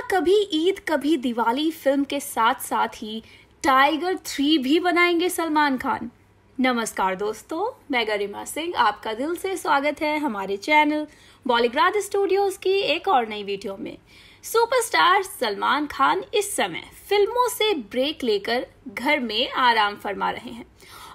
क्या कभी ईद कभी दिवाली फिल्म के साथ साथ ही टाइगर थ्री भी बनाएंगे सलमान खान नमस्कार दोस्तों मैं गरिमा सिंह आपका दिल से स्वागत है हमारे चैनल बॉलीग्राज स्टूडियोज की एक और नई वीडियो में सुपरस्टार सलमान खान इस समय फिल्मों से ब्रेक लेकर घर में आराम फरमा रहे हैं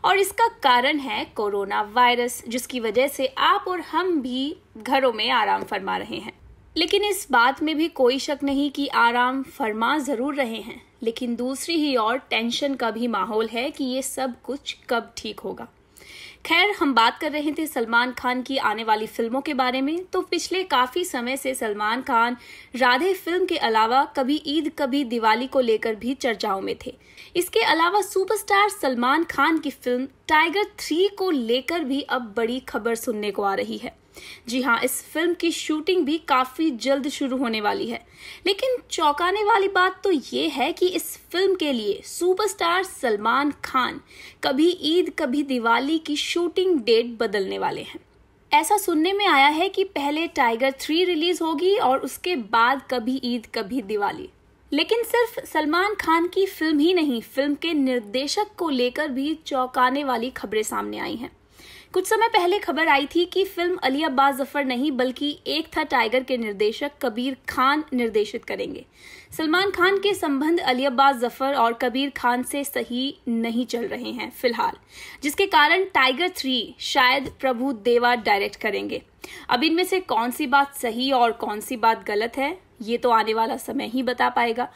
और इसका कारण है कोरोना वायरस जिसकी वजह से आप और हम भी घरों में आराम फरमा रहे हैं लेकिन इस बात में भी कोई शक नहीं कि आराम फरमा जरूर रहे हैं लेकिन दूसरी ही और टेंशन का भी माहौल है कि ये सब कुछ कब ठीक होगा खैर हम बात कर रहे थे सलमान खान की आने वाली फिल्मों के बारे में तो पिछले काफी समय से सलमान खान राधे फिल्म के अलावा कभी ईद कभी दिवाली को लेकर भी चर्चाओं में थे इसके अलावा सुपरस्टार सलमान खान की फिल्म टाइगर थ्री को लेकर भी अब बड़ी खबर सुनने को आ रही है जी हाँ इस फिल्म की शूटिंग भी काफ़ी जल्द शुरू होने वाली है लेकिन चौंकाने वाली बात तो ये है कि इस फिल्म के लिए सुपरस्टार सलमान खान कभी ईद कभी दिवाली की शूटिंग डेट बदलने वाले हैं ऐसा सुनने में आया है कि पहले टाइगर थ्री रिलीज होगी और उसके बाद कभी ईद कभी दिवाली लेकिन सिर्फ सलमान खान की फिल्म ही नहीं फिल्म के निर्देशक को लेकर भी चौंकाने वाली खबरें सामने आई हैं कुछ समय पहले खबर आई थी कि फिल्म अली अब्बास जफर नहीं बल्कि एक था टाइगर के निर्देशक कबीर खान निर्देशित करेंगे सलमान खान के संबंध अली अब्बास जफर और कबीर खान से सही नहीं चल रहे हैं फिलहाल जिसके कारण टाइगर थ्री शायद प्रभु देवा डायरेक्ट करेंगे अब इनमें से कौन सी बात सही और कौन सी बात गलत है ये तो आने वाला समय ही बता पाएगा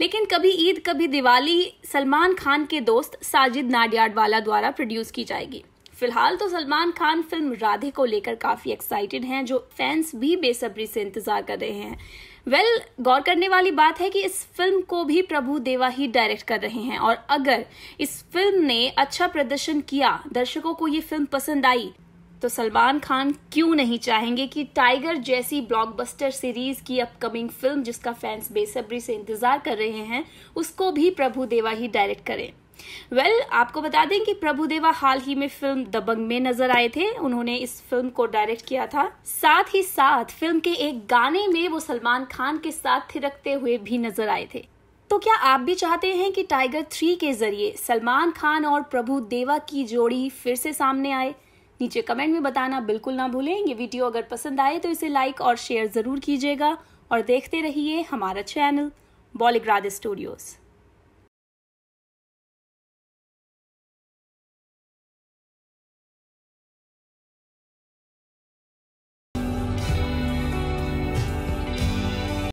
लेकिन कभी ईद कभी दिवाली सलमान खान के दोस्त साजिद नाडियाडवाला द्वारा प्रोड्यूस की जाएगी फिलहाल तो सलमान खान फिल्म राधे को लेकर काफ़ी एक्साइटेड हैं जो फैंस भी बेसब्री से इंतज़ार कर रहे हैं वेल well, गौर करने वाली बात है कि इस फिल्म को भी प्रभु देवा ही डायरेक्ट कर रहे हैं और अगर इस फिल्म ने अच्छा प्रदर्शन किया दर्शकों को ये फिल्म पसंद आई तो सलमान खान क्यों नहीं चाहेंगे कि टाइगर जैसी ब्लॉकबस्टर सीरीज की अपकमिंग फिल्म जिसका फैंस बेसब्री से इंतजार कर रहे हैं उसको भी प्रभु देवा ही डायरेक्ट करें वेल well, आपको बता दें कि प्रभुदेवा हाल ही में फिल्म दबंग में नजर आए थे उन्होंने इस फिल्म को डायरेक्ट किया था साथ ही साथ फिल्म के एक गाने में वो सलमान खान के साथ थिरकते हुए भी नजर आए थे तो क्या आप भी चाहते हैं कि टाइगर थ्री के जरिए सलमान खान और प्रभु देवा की जोड़ी फिर से सामने आए नीचे कमेंट में बताना बिल्कुल ना भूलें ये वीडियो अगर पसंद आए तो इसे लाइक और शेयर ज़रूर कीजिएगा और देखते रहिए हमारा चैनल बॉलीग्राद स्टूडियोज़